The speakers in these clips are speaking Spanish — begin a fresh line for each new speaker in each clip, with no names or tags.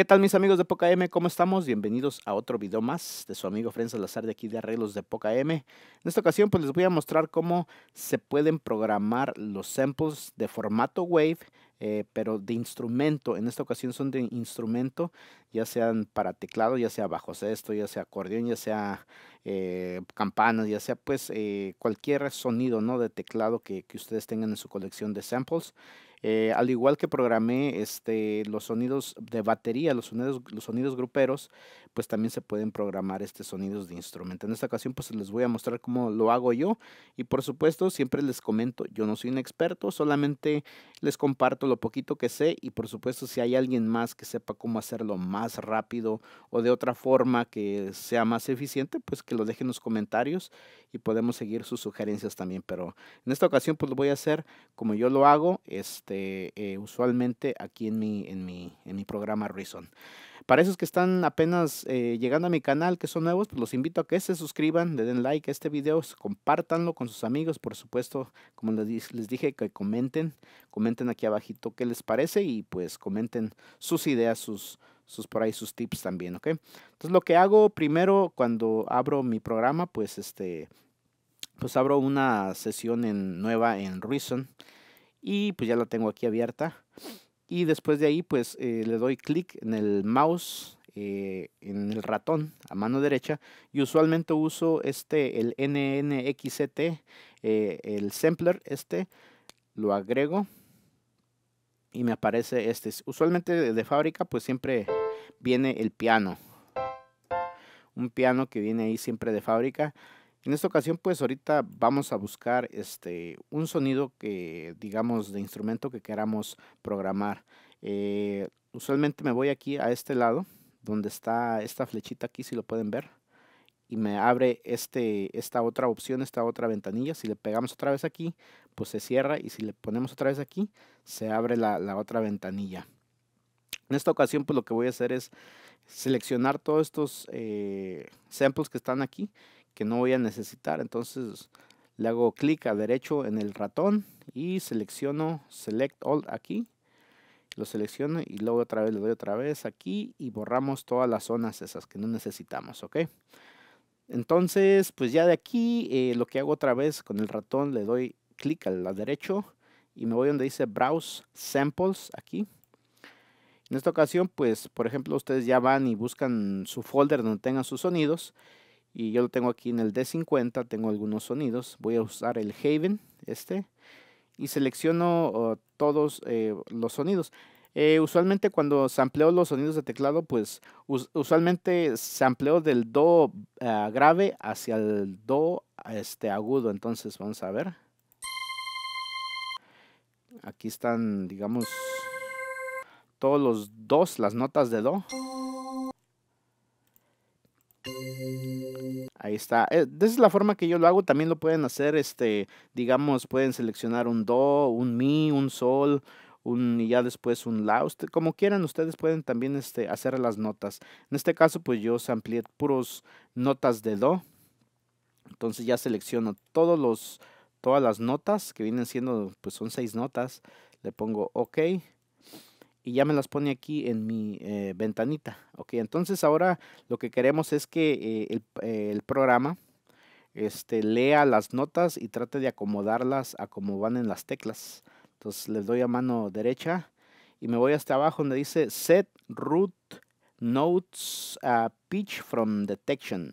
¿Qué tal mis amigos de Poca M? ¿Cómo estamos? Bienvenidos a otro video más de su amigo Fren Salazar de aquí de Arreglos de Poca M. En esta ocasión pues les voy a mostrar cómo se pueden programar los samples de formato Wave, eh, pero de instrumento. En esta ocasión son de instrumento, ya sean para teclado, ya sea bajo sexto, ya sea acordeón, ya sea eh, campanas, ya sea pues eh, cualquier sonido ¿no? de teclado que ustedes tengan en su colección de samples. Eh, al igual que programé este, los sonidos de batería, los sonidos, los sonidos gruperos, pues también se pueden programar estos sonidos de instrumento. En esta ocasión pues les voy a mostrar cómo lo hago yo y por supuesto siempre les comento, yo no soy un experto, solamente les comparto lo poquito que sé y por supuesto si hay alguien más que sepa cómo hacerlo más rápido o de otra forma que sea más eficiente, pues que lo dejen en los comentarios y podemos seguir sus sugerencias también. Pero en esta ocasión pues lo voy a hacer como yo lo hago. Este, este, eh, usualmente aquí en mi, en, en mi programa Reason. Para esos que están apenas eh, llegando a mi canal, que son nuevos, pues los invito a que se suscriban, le den like a este video, compartanlo con sus amigos, por supuesto, como les, les dije, que comenten, comenten aquí abajito qué les parece y pues comenten sus ideas, sus, sus por ahí sus tips también, ¿ok? Entonces lo que hago primero cuando abro mi programa, pues este, pues abro una sesión en, nueva en Reason y pues ya la tengo aquí abierta. Y después de ahí pues eh, le doy clic en el mouse, eh, en el ratón a mano derecha y usualmente uso este, el NNXT, eh, el sampler este, lo agrego y me aparece este. Usualmente de fábrica pues siempre viene el piano, un piano que viene ahí siempre de fábrica. En esta ocasión, pues ahorita vamos a buscar este, un sonido que, digamos, de instrumento que queramos programar. Eh, usualmente me voy aquí a este lado, donde está esta flechita aquí, si lo pueden ver. Y me abre este, esta otra opción, esta otra ventanilla. Si le pegamos otra vez aquí, pues se cierra. Y si le ponemos otra vez aquí, se abre la, otra ventanilla. En esta ocasión, pues lo que voy a hacer es seleccionar todos estos eh, samples que están aquí que no voy a necesitar. Entonces le hago clic a derecho en el ratón y selecciono Select All aquí. Lo selecciono y luego otra vez le doy otra vez aquí y borramos todas las zonas esas que no necesitamos, ¿ok? Entonces, pues ya de aquí eh, lo que hago otra vez con el ratón le doy clic a la derecho y me voy donde dice Browse Samples aquí. En esta ocasión, pues, por ejemplo, ustedes ya van y buscan su folder donde tengan sus sonidos y yo lo tengo aquí en el D50, tengo algunos sonidos. Voy a usar el Haven, este, y selecciono oh, todos eh, los sonidos. Eh, usualmente cuando se sampleo los sonidos de teclado, pues usualmente se sampleo del do ah, grave hacia el do este, agudo. Entonces vamos a ver. Aquí están, digamos, todos los dos, las notas de do. Esta eh, Esa es la forma que yo lo hago. También lo pueden hacer, este, digamos, pueden seleccionar un do, un mi, un sol, un, y ya después un la. como quieran, ustedes pueden también este, hacer las notas. En este caso, pues yo amplié puros notas de do. Entonces ya selecciono todos los, todas las notas que vienen siendo, pues son seis notas. Le pongo OK y ya me las pone aquí en mi eh, ventanita. Ok, entonces ahora lo que queremos es que eh, eh, el, programa este, lea las notas y trate de acomodarlas a como van en las teclas. Entonces les doy a mano derecha y me voy hasta abajo donde dice set root notes ah, pitch from detection.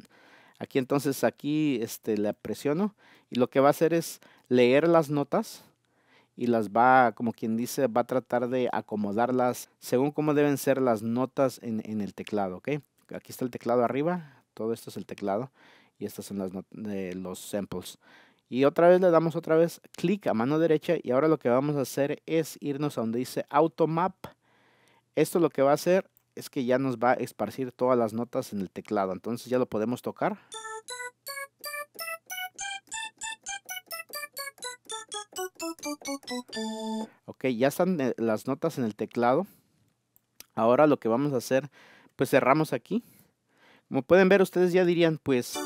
Aquí entonces aquí este, la presiono y lo que va a hacer es leer las notas y las va, como quien dice, va a tratar de acomodarlas según cómo deben ser las notas en, el teclado, Aquí está el teclado arriba, todo esto es el teclado y estas son las de eh, los samples. Y otra vez le damos otra vez clic a mano derecha y ahora lo que vamos a hacer es irnos a donde dice Automap. Esto lo que va a hacer es que ya nos va a esparcir todas las notas en el teclado, entonces ya lo podemos tocar. Ok, ya están eh, las notas en el teclado. Ahora lo que vamos a hacer, pues cerramos aquí. Como pueden ver, ustedes ya dirían, pues,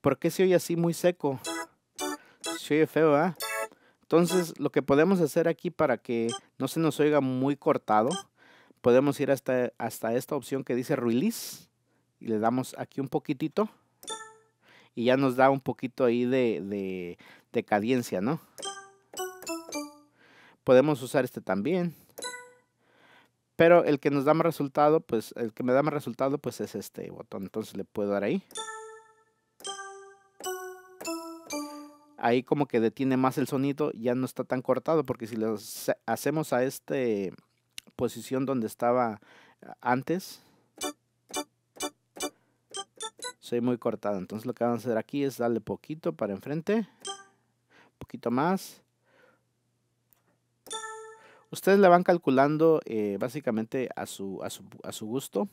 ¿por qué se oye así muy seco? Se oye feo, ¿ah? Entonces, lo que podemos hacer aquí para que no se nos oiga muy cortado, podemos ir hasta, hasta esta opción que dice Release. Y le damos aquí un poquitito. Y ya nos da un poquito ahí de, de cadencia, ¿no? Podemos usar este también. Pero el que nos da más resultado, pues el que me da más resultado, pues es este botón. Entonces le puedo dar ahí. Ahí como que detiene más el sonido, ya no está tan cortado, porque si lo hacemos a esta posición donde estaba antes, soy muy cortado. Entonces lo que vamos a hacer aquí es darle poquito para enfrente, poquito más, Ustedes la van calculando eh, básicamente a su, gusto.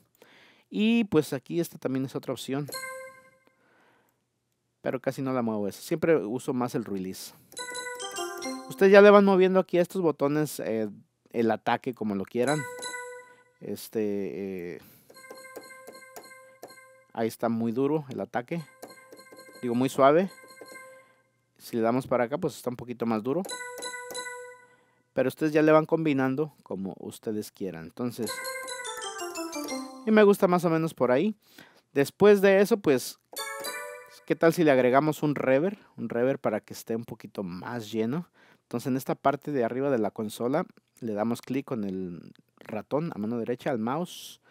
Y pues aquí esta también es otra opción. Pero casi no la muevo eso. Siempre uso más el release. Ustedes ya le van moviendo aquí estos botones eh, el ataque como lo quieran. Este... Eh, ahí está muy duro el ataque. Digo, muy suave. Si le damos para acá, pues está un poquito más duro pero ustedes ya le van combinando como ustedes quieran. Entonces, y me gusta más o menos por ahí. Después de eso, pues, ¿qué tal si le agregamos un rever? Un rever para que esté un poquito más lleno. Entonces, en esta parte de arriba de la consola, le damos clic con el ratón a mano derecha al mouse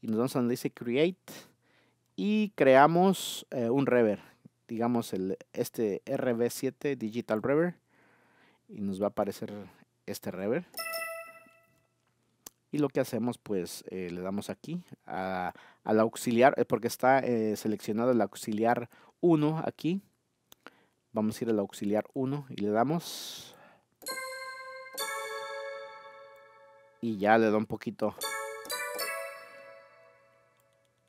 y nos vamos a donde dice Create y creamos eh, un rever. Digamos, el, este RB7 Digital Reverb y nos va a aparecer este rever Y lo que hacemos, pues eh, le damos aquí al auxiliar, eh, porque está eh, seleccionado el auxiliar 1 aquí. Vamos a ir al auxiliar 1 y le damos. Y ya le da un poquito.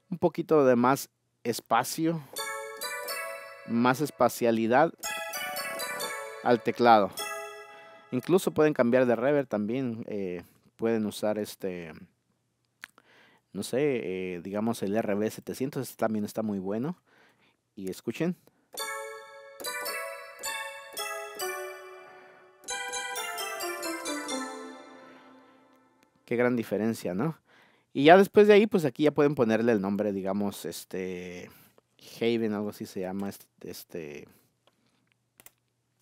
Un poquito de más espacio. Más espacialidad al teclado. Incluso pueden cambiar de rever también. Eh, pueden usar este, no sé, eh, digamos el RB700. Este también está muy bueno. Y escuchen. Qué gran diferencia, ¿no? Y ya después de ahí, pues aquí ya pueden ponerle el nombre, digamos, este, Haven, algo así se llama, este, este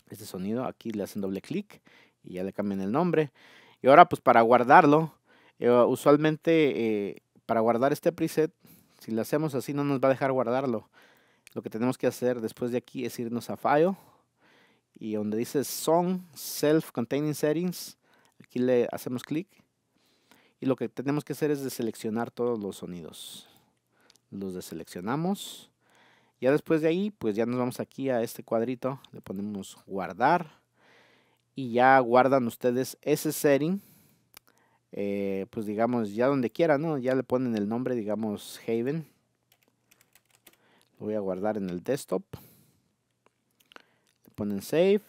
este sonido. Aquí le hacen doble clic y ya le cambian el nombre. Y ahora pues para guardarlo, eh, usualmente eh, para guardar este preset, si lo hacemos así no nos va a dejar guardarlo. Lo que tenemos que hacer después de aquí es irnos a File y donde dice Song Self Containing Settings, aquí le hacemos clic y lo que tenemos que hacer es deseleccionar todos los sonidos. Los deseleccionamos ya después de ahí, pues ya nos vamos aquí a este cuadrito, le ponemos guardar y ya guardan ustedes ese setting. Eh, pues digamos ya donde quieran ¿no? Ya le ponen el nombre, digamos Haven. Lo voy a guardar en el desktop. Le ponen save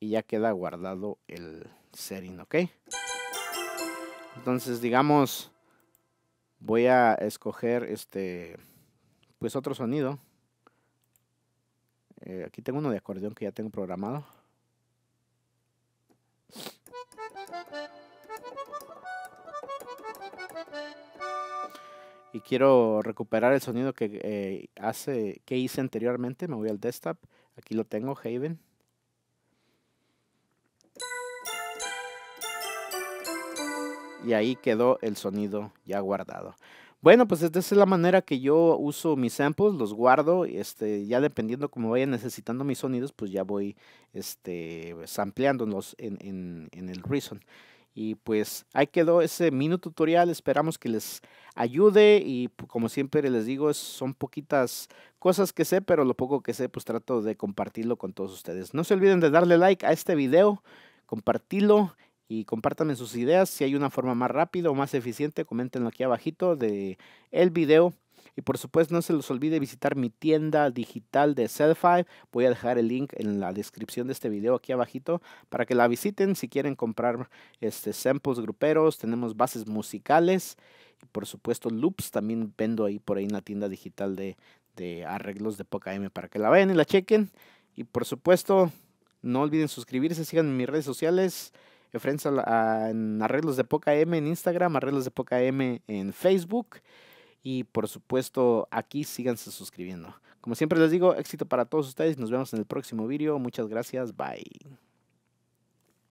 y ya queda guardado el setting, ¿ok? Entonces, digamos, voy a escoger este, pues otro sonido. Eh, aquí tengo uno de acordeón que ya tengo programado. Y quiero recuperar el sonido que eh, que hice anteriormente. Me voy al desktop. Aquí lo tengo, Haven. Y ahí quedó el sonido ya guardado. Bueno, pues esta es la manera que yo uso mis samples, los guardo, este, ya dependiendo como vaya necesitando mis sonidos, pues ya voy este, sampleándolos en, en el Reason. Y pues ahí quedó ese mini tutorial, esperamos que les ayude y pues, como siempre les digo, son poquitas cosas que sé, pero lo poco que sé pues trato de compartirlo con todos ustedes. No se olviden de darle like a este video, compartirlo y compártanme sus ideas. Si hay una forma más rápida o más eficiente, coméntenlo aquí abajito de el video. Y por supuesto no se los olvide visitar mi tienda digital de Five Voy a dejar el link en la descripción de este video aquí abajito para que la visiten si quieren comprar este, samples gruperos. Tenemos bases musicales y por supuesto loops. También vendo ahí por ahí en la tienda digital de, de arreglos de Poca M para que la vean y la chequen. Y por supuesto no olviden suscribirse, sigan en mis redes sociales ofrece en Arreglos de Poca M en Instagram, Arreglos de Poca M en Facebook. Y por supuesto, aquí síganse suscribiendo. Como siempre les digo, éxito para todos ustedes. Nos vemos en el próximo video. Muchas gracias. Bye.